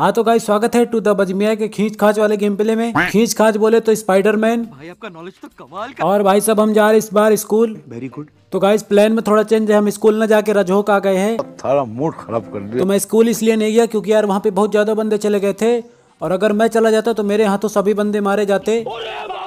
हाँ तो गाइस स्वागत है टू द बजमिया के खींच खाच वाले गेम प्ले में खींच खाच बोले तो स्पाइडरमैन भाई आपका नॉलेज तो कमाल का और भाई सब हम जा रहे इस बार स्कूल वेरी गुड तो गाइस प्लान में थोड़ा चेंज है हम स्कूल न जाके रजोक आ गए हैं मूड खराब कर दिया तो मैं स्कूल इसलिए नहीं गया क्योंकि यार वहाँ पे बहुत ज्यादा बंदे चले गए थे और अगर मैं चला जाता तो मेरे हाथों सभी बंदे मारे जाते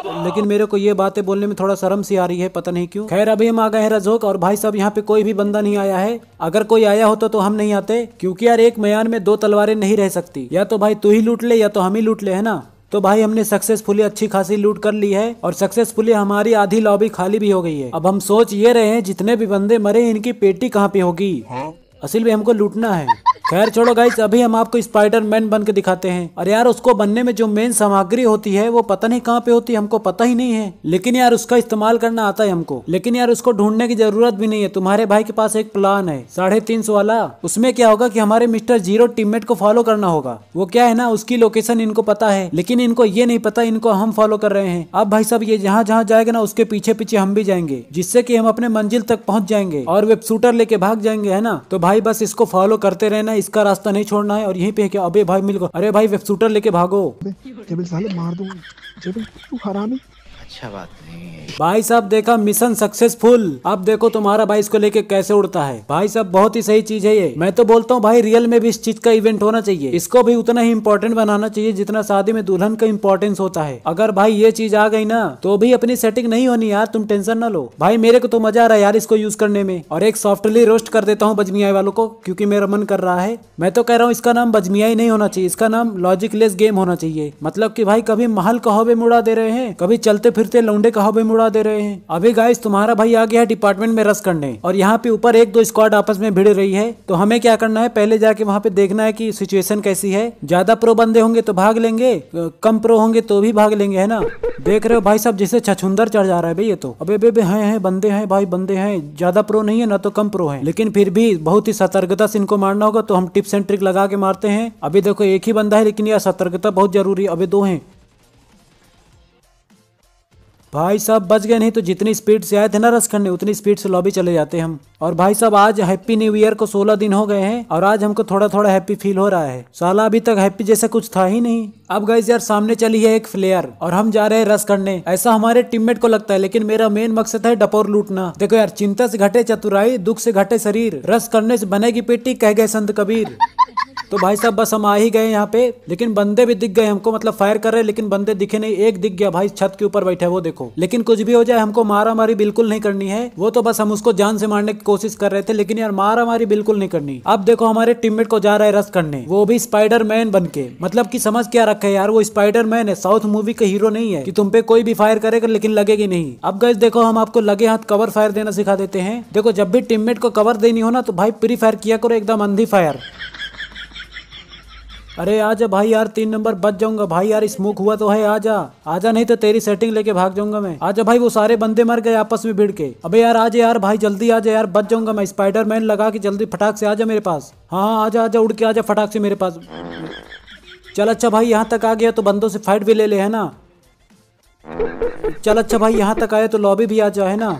लेकिन मेरे को ये बातें बोलने में थोड़ा शर्म सी आ रही है पता नहीं क्यों खैर अभी हम आ गए हैं रजोक और भाई साहब यहाँ पे कोई भी बंदा नहीं आया है अगर कोई आया होता तो हम नहीं आते क्योंकि यार एक मयान में दो तलवारें नहीं रह सकती या तो भाई तू ही लूट ले या तो हम ही लूट ले है ना तो भाई हमने सक्सेसफुली अच्छी खासी लूट कर ली है और सक्सेसफुली हमारी आधी लॉबी खाली भी हो गई है अब हम सोच ये रहे हैं जितने भी बंदे मरे इनकी पेटी कहाँ पे होगी हाँ। असल में हमको लूटना है खैर छोड़ो गाइस अभी हम आपको स्पाइडर मैन बन के दिखाते हैं और यार उसको बनने में जो मेन सामग्री होती है वो पता नहीं कहाँ पे होती है हमको पता ही नहीं है लेकिन यार उसका इस्तेमाल करना आता है हमको लेकिन यार उसको ढूंढने की जरूरत भी नहीं है तुम्हारे भाई के पास एक प्लान है साढ़े तीन सौ वाला उसमें क्या होगा की हमारे मिस्टर जीरो टीममेट को फॉलो करना होगा वो क्या है ना उसकी लोकेशन इनको पता है लेकिन इनको ये नहीं पता इनको हम फॉलो कर रहे हैं अब भाई साहब ये जहाँ जहाँ जाएगा ना उसके पीछे पीछे हम भी जाएंगे जिससे की हम अपने मंजिल तक पहुँच जाएंगे और वेब शूटर लेके भाग जाएंगे है ना तो भाई बस इसको फॉलो करते रहना है इसका रास्ता नहीं छोड़ना है और यहीं पे है क्या अबे भाई मिल गो अरे भाई वेब शूटर लेके भागो मार दूंगा तू हरामी अच्छा बात नहीं है भाई साहब देखा मिशन सक्सेसफुल अब देखो तुम्हारा भाई इसको लेके कैसे उड़ता है भाई साहब बहुत ही सही चीज है ये मैं तो बोलता हूँ भाई रियल में भी इस चीज का इवेंट होना चाहिए इसको भी उतना ही इम्पोर्टेंट बनाना चाहिए जितना शादी में दुल्हन का इम्पोर्टेंस होता है अगर भाई ये चीज आ गई ना तो भी अपनी सेटिंग नहीं होनी यार तुम टेंशन ना लो भाई मेरे को तो मजा आ रहा है यार इसको यूज करने में और एक सॉफ्टली रोस्ट कर देता हूँ बजमियाई वालों को क्यूँकी मेरा मन कर रहा है मैं तो कह रहा हूँ इसका नाम बजमियाई नहीं होना चाहिए इसका नाम लॉजिकलेस गेम होना चाहिए मतलब की भाई कभी महल कहोबे मुड़ा दे रहे हैं कभी चलते फिर फिरते लौंडे कहा मुड़ा दे रहे हैं अभी गाइस तुम्हारा भाई आ गया है डिपार्टमेंट में रस करने और यहाँ पे ऊपर एक दो स्क्वाड आपस में भिड़ रही है तो हमें क्या करना है पहले जाके वहाँ पे देखना है की सिचुएशन कैसी है ज्यादा प्रो बंदे होंगे तो भाग लेंगे कम प्रो होंगे तो भी भाग लेंगे है ना देख रहे हो भाई साहब जिसे छछुंदर चढ़ जा रहा है भाई ये तो अबे बेबे हैं है बंदे हैं भाई बंदे हैं ज्यादा प्रो नहीं है ना तो कम प्रो है लेकिन फिर भी बहुत ही सतर्कता से इनको मारना होगा तो हम टिप्स एंड ट्रिक लगा के मारते हैं अभी देखो एक ही बंदा है लेकिन यह सतर्कता बहुत जरूरी है अभी दो हैं भाई साहब बच गए नहीं तो जितनी स्पीड से आए थे ना रस उतनी स्पीड से लॉबी चले जाते हम और भाई साहब आज हैप्पी न्यू ईयर को 16 दिन हो गए हैं और आज हमको थोड़ा थोड़ा हैप्पी फील हो रहा है साला अभी तक हैप्पी जैसा कुछ था ही नहीं अब गई यार सामने चली है एक फ्लेयर और हम जा रहे हैं रस करने ऐसा हमारे टीममेट को लगता है लेकिन मेरा मेन मकसद है डपोर लूटना देखो यार चिंता से घटे चतुराई दुख से घटे शरीर रस करने से बनेगी पेटी कह गए संत कबीर तो भाई साहब बस हम आ ही गए यहाँ पे लेकिन बंदे भी दिख गए हमको मतलब फायर कर रहे लेकिन बंदे दिखे नहीं एक दिख गया भाई छत के ऊपर बैठे वो देखो लेकिन कुछ भी हो जाए हमको मारा मारी बिल्कुल नहीं करनी है वो तो बस हम उसको जान से मारने की कोशिश कर रहे थे लेकिन यार मारा मारी बिल्कुल नहीं करनी अब देखो हमारे टीममेट को जा रहा है रस करने वो भी स्पाइडर मैन बन के मतलब की समझ क्या रखे है यार वो स्पाइडर मैन है साउथ मूवी का हीरो नहीं है की तुम पे कोई भी फायर करेगा लेकिन लगेगी नहीं अब गए देखो हम आपको लगे हाथ कवर फायर देना सिखा देते हैं देखो जब भी टीममेट को कवर देनी हो ना तो भाई प्री फायर किया करो एकदम अंधी फायर अरे आजा भाई यार तीन नंबर बच जाऊंगा भाई यार स्मोक हुआ तो है आजा आजा नहीं तो तेरी सेटिंग लेके भाग जाऊंगा मैं आजा भाई वो सारे बंदे मर गए आपस में भिड़ के अबे यार आज यार भाई जल्दी आजा यार बच जाऊंगा मैं स्पाइडर मैन लगा के जल्दी फटाक से आजा मेरे पास हाँ, हाँ आजा आजा उड़ के आजा फटाक से मेरे पास चल अच्छा भाई यहाँ तक आ गया तो बंदों से फाइट भी ले ले है ना चल अच्छा भाई यहाँ तक आया तो लॉबी भी आ जाए है ना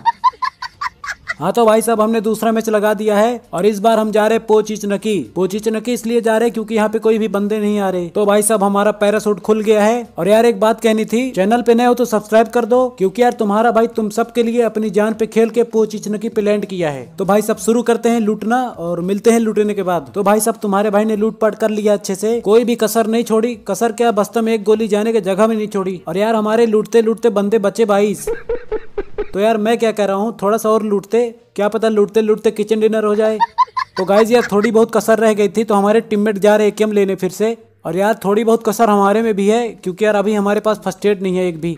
हाँ तो भाई साहब हमने दूसरा मैच लगा दिया है और इस बार हम जा रहे पोचिच नकी पोचिच नकी इसलिए जा रहे क्योंकि यहाँ पे कोई भी बंदे नहीं आ रहे तो भाई साहब हमारा पैरासूट खुल गया है और यार एक बात कहनी थी चैनल पे नए हो तो सब्सक्राइब कर दो क्योंकि यार तुम्हारा भाई तुम सबके लिए अपनी जान पे खेल के पोचिच नकी पे लैंड किया है तो भाई साहब शुरू करते हैं लूटना और मिलते हैं लूटने के बाद तो भाई साहब तुम्हारे भाई ने लूटपाट कर लिया अच्छे से कोई भी कसर नहीं छोड़ी कसर क्या बस्तम एक गोली जाने की जगह भी नहीं छोड़ी और यार हमारे लूटते लूटते बंदे बचे बाईस तो यार मैं क्या कह रहा हूँ थोड़ा सा और लूटते क्या पता लूटते लूटते किचन डिनर हो जाए तो गाइज यार थोड़ी बहुत कसर रह गई थी तो हमारे टीममेट जा रहे एकेम लेने फिर से और यार थोड़ी बहुत कसर हमारे में भी है क्योंकि यार अभी हमारे पास फर्स्ट एड नहीं है एक भी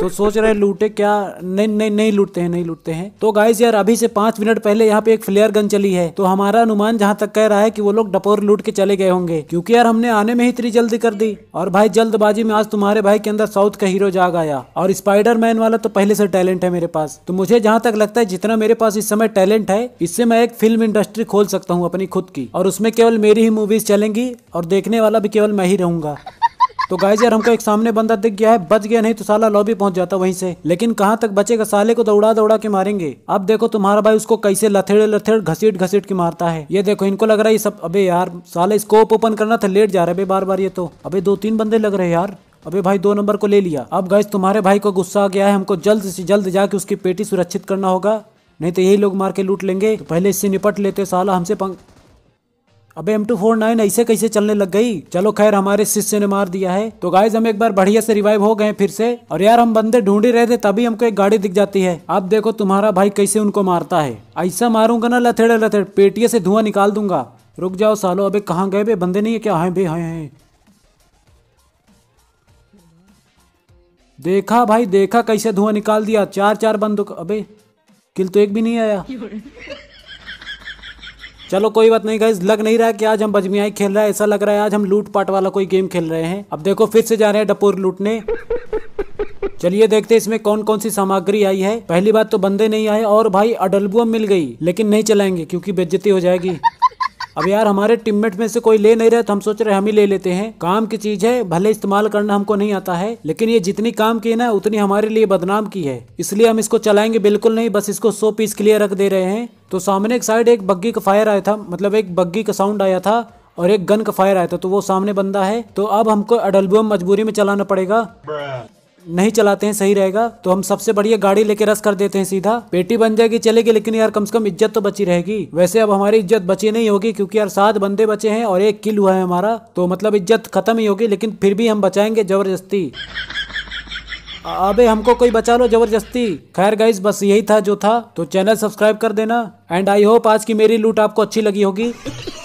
तो सोच रहे लूटे क्या नहीं नहीं नहीं लूटते हैं नहीं लूटते हैं तो गाइस यार अभी से पांच मिनट पहले यहाँ पे एक फ्लेयर गन चली है तो हमारा अनुमान जहाँ तक कह रहा है कि वो लोग डपोर लूट के चले गए होंगे क्योंकि यार हमने आने में ही इतनी जल्दी कर दी और भाई जल्दबाजी में आज तुम्हारे भाई के अंदर साउथ का हीरो जाग आया और स्पाइडर मैन वाला तो पहले से टैलेंट है मेरे पास तो मुझे जहाँ तक लगता है जितना मेरे पास इस समय टैलेंट है इससे मैं एक फिल्म इंडस्ट्री खोल सकता हूँ अपनी खुद की और उसमें केवल मेरी ही मूवीज चलेंगी और देखने वाला भी केवल केवल मैं ही रहूंगा तो गाइज यार हमको एक सामने बंदा दिख गया है बच गया नहीं तो साला लॉबी पहुंच जाता वहीं से लेकिन कहां तक बचेगा साले को दौड़ा तो दौड़ा के मारेंगे अब देखो तुम्हारा भाई उसको कैसे लथेड़े लथेड़ घसीट घसीट के मारता है ये देखो इनको लग रहा है ये सब अबे यार साले स्कोप ओपन करना था लेट जा रहा है बार बार ये तो अबे दो तीन बंदे लग रहे यार अबे भाई दो नंबर को ले लिया अब गाइज तुम्हारे भाई को गुस्सा आ गया है हमको जल्द से जल्द जाके उसकी पेटी सुरक्षित करना होगा नहीं तो यही लोग मार के लूट लेंगे तो पहले इससे निपट लेते साला हमसे पंख अब एम टू फोर नाइन ऐसे कैसे चलने लग गई चलो खैर हमारे शिष्य ने मार दिया है तो गाइज हम एक बार बढ़िया से रिवाइव हो गए फिर से और यार हम बंदे ढूंढ रहे थे तभी हमको एक गाड़ी दिख जाती है अब देखो तुम्हारा भाई कैसे उनको मारता है ऐसा मारूंगा ना लथेड़े लथेड़ पेटिया से धुआं निकाल दूंगा रुक जाओ सालो अबे कहाँ गए बे बंदे नहीं है क्या हैं बे हैं हैं देखा भाई देखा कैसे धुआं निकाल दिया चार चार बंदूक अबे किल तो एक भी नहीं आया चलो कोई बात नहीं गाइज लग नहीं रहा है कि आज हम बजमियाई खेल रहा है ऐसा लग रहा है आज हम लूट पाट वाला कोई गेम खेल रहे हैं अब देखो फिर से जा रहे हैं डपोर लूटने चलिए देखते हैं इसमें कौन कौन सी सामग्री आई है पहली बात तो बंदे नहीं आए और भाई अडलबुआ मिल गई लेकिन नहीं चलाएंगे क्योंकि बेज्जती हो जाएगी अब यार हमारे टीममेट में से कोई ले नहीं रहा तो हम सोच रहे हम ही ले लेते हैं काम की चीज है भले इस्तेमाल करना हमको नहीं आता है लेकिन ये जितनी काम की है ना उतनी हमारे लिए बदनाम की है इसलिए हम इसको चलाएंगे बिल्कुल नहीं बस इसको सो पीस क्लियर रख दे रहे हैं तो सामने एक साइड एक बग्गी का फायर आया था मतलब एक बग्गी का साउंड आया था और एक गन का फायर आया था तो वो सामने बंदा है तो अब हमको अडलबम मजबूरी में चलाना पड़ेगा नहीं चलाते हैं सही रहेगा तो हम सबसे बढ़िया गाड़ी लेके रस कर देते हैं सीधा पेटी बन जाएगी चलेगी लेकिन यार कम से कम इज्जत तो बची रहेगी वैसे अब हमारी इज्जत बची नहीं होगी क्योंकि यार सात बंदे बचे हैं और एक किल हुआ है हमारा तो मतलब इज्जत खत्म ही होगी लेकिन फिर भी हम बचाएंगे जबरदस्ती अबे हमको कोई बचा लो जबरदस्ती खैर गाइज बस यही था जो था तो चैनल सब्सक्राइब कर देना एंड आई होप आज की मेरी लूट आपको अच्छी लगी होगी